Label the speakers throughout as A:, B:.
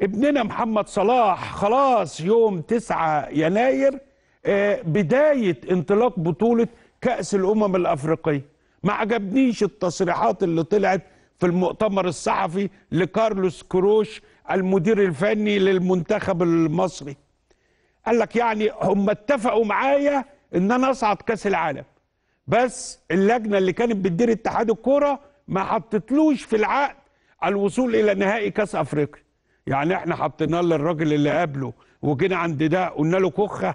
A: ابننا محمد صلاح خلاص يوم 9 يناير آه، بداية انطلاق بطولة كأس الأمم الأفريقية ما عجبنيش التصريحات اللي طلعت في المؤتمر الصحفي لكارلوس كروش المدير الفني للمنتخب المصري قال لك يعني هم اتفقوا معايا ان انا اصعد كاس العالم بس اللجنه اللي كانت بتدير اتحاد الكوره ما حطتلوش في العقد الوصول الى نهائي كاس افريقيا يعني احنا حطيناه للراجل اللي قبله وجينا عند ده قلنا له كخه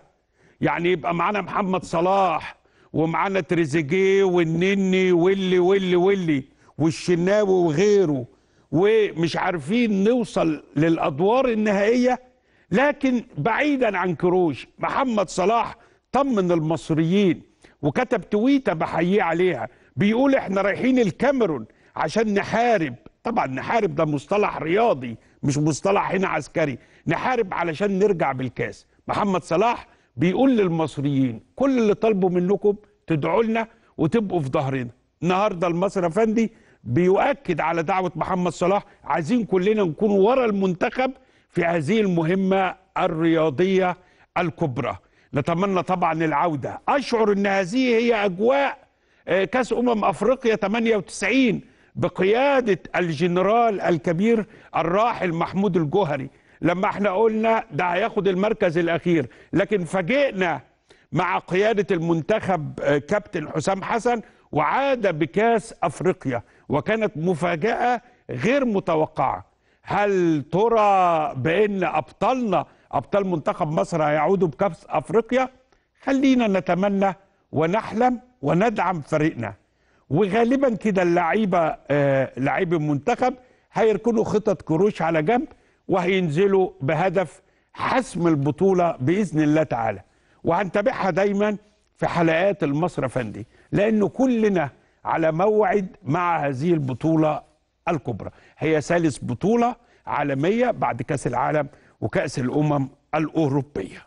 A: يعني يبقى معانا محمد صلاح ومعانا تريزيجيه والنني واللي واللي واللي والشناوي وغيره ومش عارفين نوصل للادوار النهائيه لكن بعيدا عن كروش محمد صلاح طمن المصريين وكتب تويته بحييه عليها بيقول احنا رايحين الكاميرون عشان نحارب طبعا نحارب ده مصطلح رياضي مش مصطلح هنا عسكري نحارب علشان نرجع بالكاس محمد صلاح بيقول للمصريين كل اللي طالبه منكم تدعوا لنا وتبقوا في ظهرنا النهارده المصري افندي بيؤكد على دعوه محمد صلاح عايزين كلنا نكون ورا المنتخب في هذه المهمه الرياضيه الكبرى نتمنى طبعا العوده اشعر ان هذه هي اجواء آه، كاس امم افريقيا 98 بقيادة الجنرال الكبير الراحل محمود الجوهري لما احنا قلنا ده هياخد المركز الأخير لكن فاجئنا مع قيادة المنتخب آه، كابتن حسام حسن وعاد بكاس أفريقيا وكانت مفاجأة غير متوقعة هل ترى بأن أبطالنا أبطال منتخب مصر هيعودوا بكاس أفريقيا خلينا نتمنى ونحلم وندعم فريقنا وغالبا كده اللعيبه آه، لعيب المنتخب هيركنوا خطط كروش على جنب وهينزلوا بهدف حسم البطوله باذن الله تعالى وهنتابعها دايما في حلقات المصر فندي لانه كلنا على موعد مع هذه البطوله الكبرى هي ثالث بطوله عالميه بعد كاس العالم وكاس الامم الاوروبيه